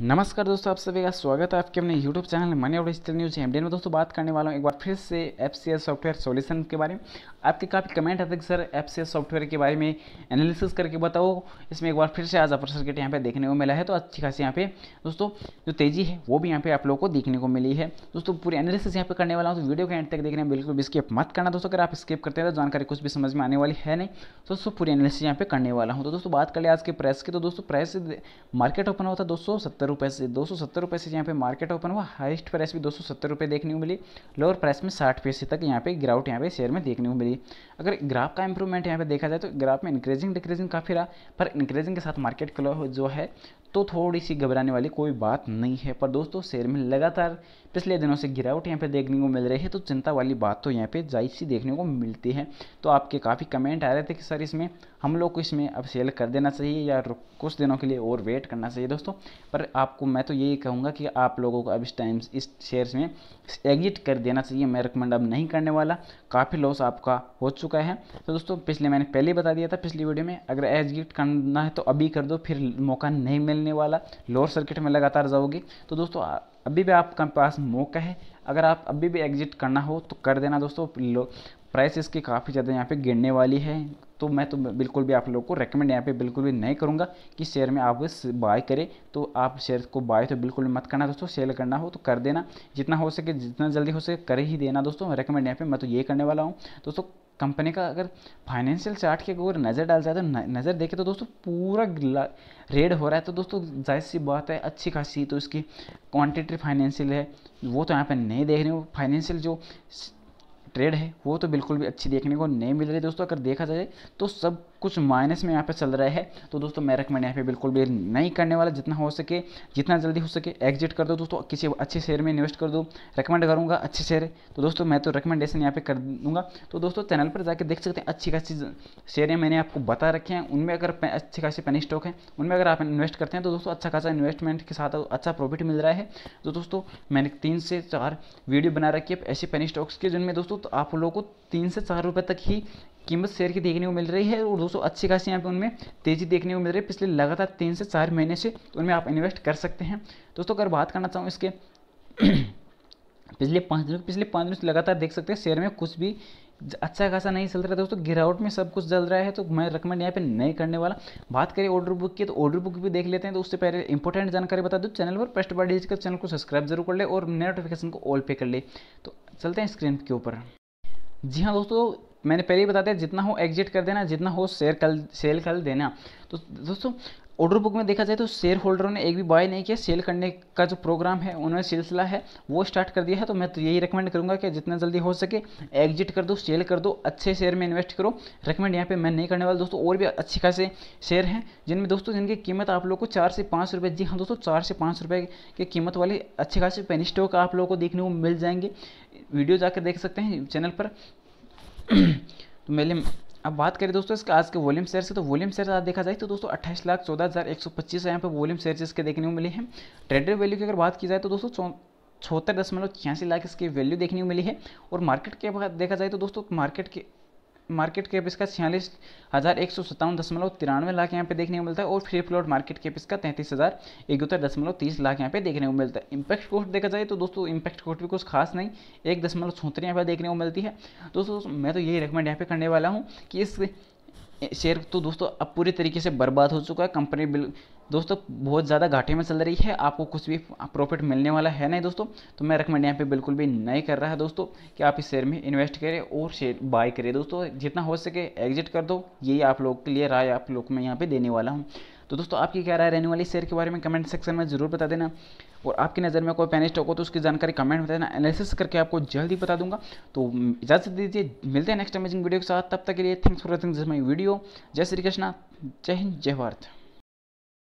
नमस्कार दोस्तों आप सभी का स्वागत है आपके अपने YouTube चैनल मनी और डिजिटल न्यूज एम में दोस्तों बात करने वाला हूँ एक बार फिर से एफ सॉफ्टवेयर सॉल्यूशन के बारे में आपके काफ़ी कमेंट आते कि सर एफ सॉफ्टवेयर के बारे में एनालिसिस करके बताओ इसमें एक बार फिर से आज अपर सर्किट यहाँ पे देखने को मिला है तो अच्छी खासी यहाँ पे दोस्तों जो तेजी है वो भी यहाँ पे आप लोगों को देखने को मिली है दोस्तों पूरी एनालिसिस यहाँ पे करने वाला हूँ तो वीडियो के एंड तक देखने बिल्कुल भी स्किप मत करना दोस्तों अगर आप स्किप करते हैं तो जानकारी कुछ भी समझ में आने वाली है नहीं तो दोस्तों पूरी एनालिसिस यहाँ पे करने वाला हूँ तो दोस्तों बात कर लिया आज के प्राइस की तो दोस्तों प्राइस मार्केट ओपन हुआ था दोस्तों सत्तर रुपये से दो सौ सत्तर रुपये से यहाँ पे मार्केट ओपन हुआ हाइस्ट प्राइस भी दो सौ सत्तर रुपये देखने को मिली लोअर प्राइस में साठ पैसे तक यहाँ पे गिरावट यहाँ पे शेयर में देखने को मिली अगर ग्राफ का इंप्रूवमेंट यहाँ पे देखा जाए तो ग्राफ में इंक्रीजिंग डिक्रीजिंग काफ़ी रहा पर इंक्रीजिंग के साथ मार्केट क्लो जो है तो थोड़ी सी घबराने वाली कोई बात नहीं है पर दोस्तों शेयर में लगातार पिछले दिनों से गिरावट यहाँ पे देखने को मिल रही है तो चिंता वाली बात तो यहाँ पे जायज सी देखने को मिलती है तो आपके काफ़ी कमेंट आ रहे थे कि सर इसमें हम लोग को इसमें अब सेल कर देना चाहिए या कुछ दिनों के लिए और वेट करना चाहिए दोस्तों पर आपको मैं तो यही कहूँगा कि आप लोगों को अब इस टाइम इस शेयर्स में एग्जिट कर देना चाहिए मैं रिकमेंड अब नहीं करने वाला काफ़ी लॉस आपका हो चुका है तो दोस्तों पिछले मैंने पहले ही बता दिया था पिछली वीडियो में अगर एग्जिट करना है तो अभी कर दो फिर मौका नहीं मिलने वाला लोअर सर्किट में लगातार जाओगे तो दोस्तों अभी भी आपका पास मौका है अगर आप अभी भी एग्जिट करना हो तो कर देना दोस्तों प्राइस इसकी काफ़ी ज़्यादा यहाँ पे गिरने वाली है तो मैं तो बिल्कुल भी आप लोगों को रेकमेंड यहाँ पे बिल्कुल भी नहीं करूँगा कि शेयर में आप बाय करें तो आप शेयर को बाय तो बिल्कुल मत करना दोस्तों सेल करना हो तो कर देना जितना हो सके जितना जल्दी हो सके कर ही देना दोस्तों रेकमेंड यहाँ पे मैं तो ये करने वाला हूँ दोस्तों कंपनी का अगर फाइनेंशियल चार्ट के अगर नज़र डाल जाए तो नज़र देखे तो दोस्तों पूरा रेड हो रहा है तो दोस्तों जाहिर सी बात है अच्छी खासी तो इसकी क्वांटिटी फाइनेंशियल है वो तो यहाँ पर नहीं देख रहे हो फाइनेंशियल जो ट्रेड है वो तो बिल्कुल भी अच्छी देखने को नहीं मिल रही दोस्तों अगर देखा जाए तो सब कुछ माइनस में यहाँ पे चल रहा है तो दोस्तों मैं रिकमेंड यहाँ पे बिल्कुल भी नहीं करने वाला जितना हो सके जितना जल्दी हो सके एग्जिट कर दो दोस्तों किसी अच्छे शेयर में इन्वेस्ट कर दो रिकमेंड करूँगा अच्छे शेयर तो दोस्तों मैं तो रिकमेंडेशन यहाँ पे कर दूँगा तो दोस्तों चैनल पर जाकर देख सकते हैं अच्छी खासी शेयर मैंने आपको बता रखे हैं उनमें अगर अच्छे खासी पेनी स्टॉक हैं उनमें अगर आप इन्वेस्ट करते हैं तो दोस्तों अच्छा खासा इन्वेस्टमेंट के साथ अच्छा प्रॉफिट मिल रहा है तो दोस्तों मैंने तीन से चार वीडियो बना रखी है ऐसे पेनी स्टॉक्स के जिनमें दोस्तों आप लोगों को तीन से चार रुपये तक ही कीमत शेयर की देखने को मिल रही है और दोस्तों दोस्तों अच्छी खासी यहाँ पे उनमें तेजी देखने को मिल रही है पिछले लगातार तीन से चार महीने से उनमें आप इन्वेस्ट कर सकते हैं दोस्तों अगर बात करना चाहूँ इसके पिछले पाँच दिनों पिछले पाँच दिनों से लगातार देख सकते हैं शेयर में कुछ भी अच्छा खासा नहीं चल रहा दोस्तों गिरावट में सब कुछ जल रहा है तो मैं रिकमेंड यहाँ पे नहीं करने वाला बात करें ऑर्डर बुक की तो ऑर्डर बुक भी देख लेते हैं तो उससे पहले इंपॉर्टेंट जानकारी बता दूँ चैनल पर फर्स्ट बार डिजिटल चैनल को सब्सक्राइब जरूर कर ले और नोटिफिकेशन को ऑल पे कर ले तो चलते हैं स्क्रीन के ऊपर जी हाँ दोस्तों मैंने पहले ही बता दिया जितना हो एग्जिट कर देना जितना हो शेयर कल सेल कर देना तो दोस्तों ऑर्डर बुक में देखा जाए तो शेयर होल्डरों ने एक भी बाय नहीं किया सेल करने का जो प्रोग्राम है उन्होंने सिलसिला है वो स्टार्ट कर दिया है तो मैं तो यही रिकमेंड करूंगा कि जितना जल्दी हो सके एग्जिट कर दो सेल कर दो अच्छे शेयर में इन्वेस्ट करो रिकमेंड यहाँ पे मैं नहीं करने वाला दोस्तों और भी अच्छे खासे शेयर हैं जिनमें दोस्तों जिनकी कीमत आप लोग को चार से पाँच रुपये जी हाँ दोस्तों चार से पाँच रुपये की कीमत वाले अच्छे खासे पेनी स्टॉक आप लोगों को देखने को मिल जाएंगे वीडियो जाकर देख सकते हैं चैनल पर तो मेले अब बात करें दोस्तों इसका आज के वॉल्यूम शेयर से तो वॉल्यूम शेयर आज देखा जाए तो दोस्तों अट्ठाईस लाख चौदह हज़ार एक सौ पच्चीस यहाँ पर वॉल्यूम शेयर इसके देखने को मिले हैं ट्रेडर वैल्यू की अगर बात की जाए तो दोस्तों छोहत्तर दशमलव छियासी लाख इसकी वैल्यू देखने को मिली है और मार्केट के बाद देखा जाए तो दोस्तों मार्केट के मार्केट कैप इसका छियालीस हज़ार एक सौ सत्तावन दशमलव तिरानवे लाख यहाँ पे देखने को मिलता है और फ्री फ्लोट मार्केट कैप इसका तैंतीस हज़ार इकहत्तर दशमलव तीस लाख यहाँ पे देखने को मिलता है इंपैक्ट कोस्ट देखा जाए तो दोस्तों इंपैक्ट कोस्ट भी कुछ खास नहीं एक दशमलव छोत्र यहाँ पे देखने को मिलती है दोस्तों मैं तो यही रिकमेंड यहाँ पे करने वाला हूँ कि इस शेयर तो दोस्तों अब पूरी तरीके से बर्बाद हो चुका है कंपनी बिल दोस्तों बहुत ज़्यादा घाटे में चल रही है आपको कुछ भी प्रॉफिट मिलने वाला है नहीं दोस्तों तो मैं रिकमेंड यहाँ पे बिल्कुल भी नहीं कर रहा है दोस्तों कि आप इस शेयर में इन्वेस्ट करें और शेयर बाय करें दोस्तों जितना हो सके एग्जिट कर दो यही आप लोग के लिए राय आप लोग मैं यहाँ पर देने वाला हूँ तो दोस्तों आपकी क्या राय रहने वाली शेयर के बारे में कमेंट सेक्शन में ज़रूर बता देना और आपकी नज़र में कोई पैन स्टॉक हो तो उसकी जानकारी कमेंट बता देना एनालिसिस करके आपको जल्दी बता दूंगा तो इजाज़त दीजिए मिलते हैं नेक्स्ट अमेजिंग वीडियो के साथ तब तक के लिए thanks for watching this my video जय श्री कृष्णा जय हिंद जय भारत